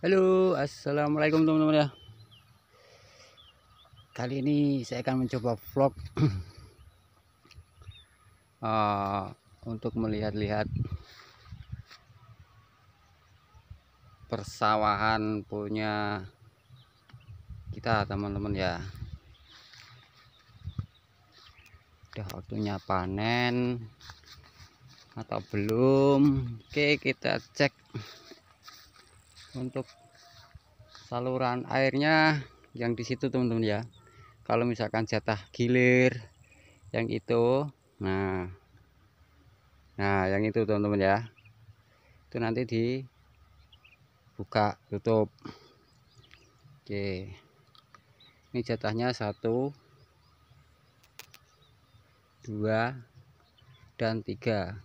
Halo assalamualaikum teman-teman ya kali ini saya akan mencoba vlog uh, untuk melihat-lihat persawahan punya kita teman-teman ya udah waktunya panen atau belum oke kita cek untuk saluran airnya yang di situ teman-teman ya kalau misalkan jatah gilir yang itu nah nah yang itu teman-teman ya itu nanti dibuka tutup oke ini jatahnya satu dua dan tiga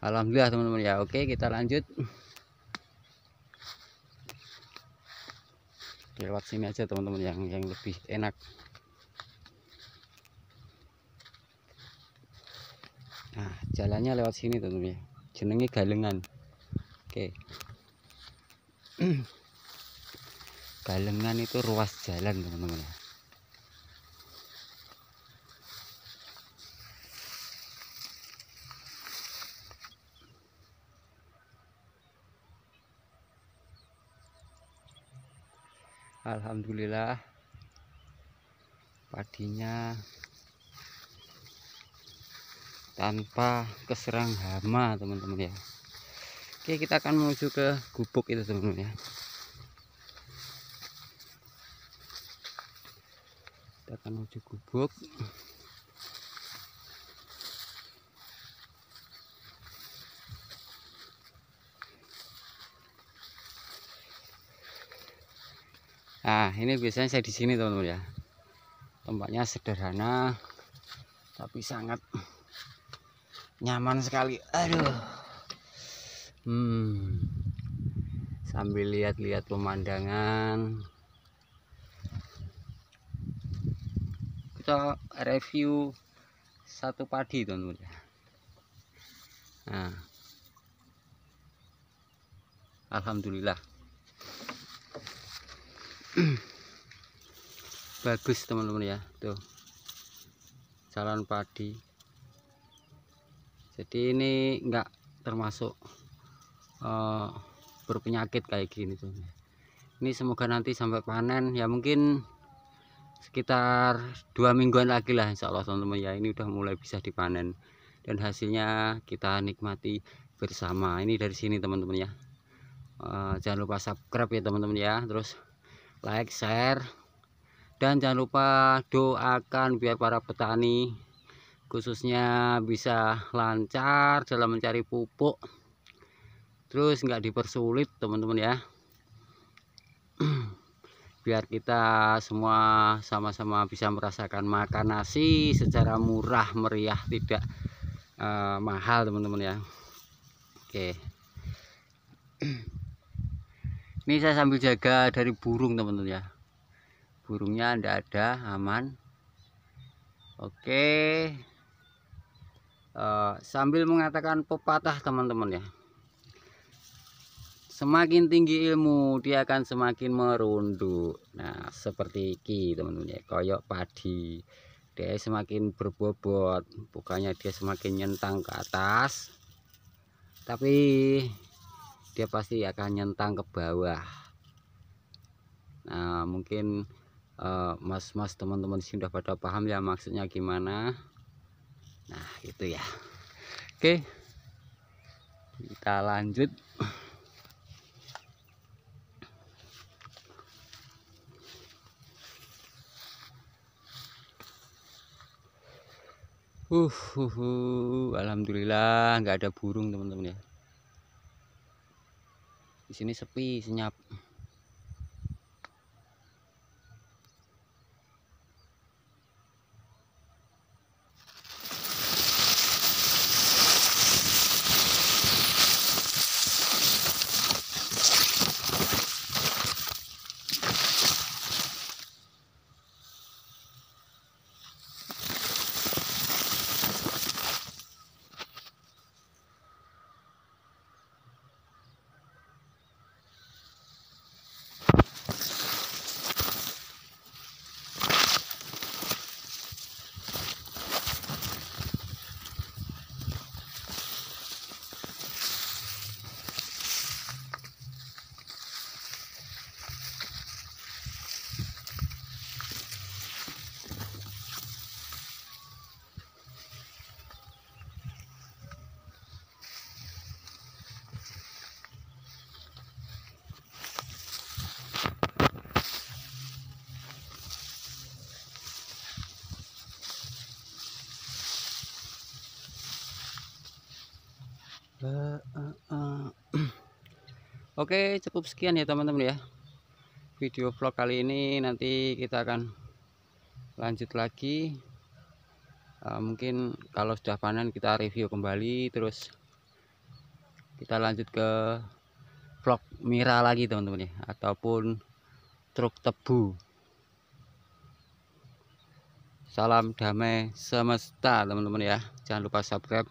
Alhamdulillah teman-teman ya oke kita lanjut lewat sini aja teman-teman yang yang lebih enak nah jalannya lewat sini teman-teman ya jenengi galengan oke galengan itu ruas jalan teman-teman ya Alhamdulillah padinya tanpa keserang hama teman-teman ya Oke kita akan menuju ke gubuk itu teman-teman ya kita akan menuju gubuk Nah, ini biasanya saya di sini, teman-teman ya. Tempatnya sederhana tapi sangat nyaman sekali. Aduh. Hmm. Sambil lihat-lihat pemandangan. Kita review satu padi, teman-teman ya. Nah. Alhamdulillah bagus teman-teman ya tuh jalan padi jadi ini enggak termasuk uh, berpenyakit kayak gini tuh ini semoga nanti sampai panen ya mungkin sekitar dua mingguan lagi lah insya Allah teman-teman ya ini udah mulai bisa dipanen dan hasilnya kita nikmati bersama ini dari sini teman-teman ya uh, jangan lupa subscribe ya teman-teman ya terus like share dan jangan lupa doakan biar para petani khususnya bisa lancar dalam mencari pupuk terus nggak dipersulit teman-teman ya biar kita semua sama-sama bisa merasakan makan nasi secara murah meriah tidak uh, mahal teman-teman ya oke okay. ini saya sambil jaga dari burung teman-teman ya burungnya tidak ada aman oke uh, sambil mengatakan pepatah teman-teman ya semakin tinggi ilmu dia akan semakin merunduk nah seperti iki teman-teman ya koyok padi dia semakin berbobot bukannya dia semakin nyentang ke atas tapi dia pasti akan nyentang ke bawah nah mungkin eh, mas-mas uh, teman-teman di sini udah pada paham ya maksudnya gimana nah itu ya oke kita lanjut Uh, uh, uh, alhamdulillah nggak ada burung teman-teman ya di sini sepi senyap Oke cukup sekian ya teman-teman ya video vlog kali ini nanti kita akan lanjut lagi uh, mungkin kalau sudah panen kita review kembali terus kita lanjut ke vlog mira lagi teman-teman ya ataupun truk tebu salam damai semesta teman-teman ya jangan lupa subscribe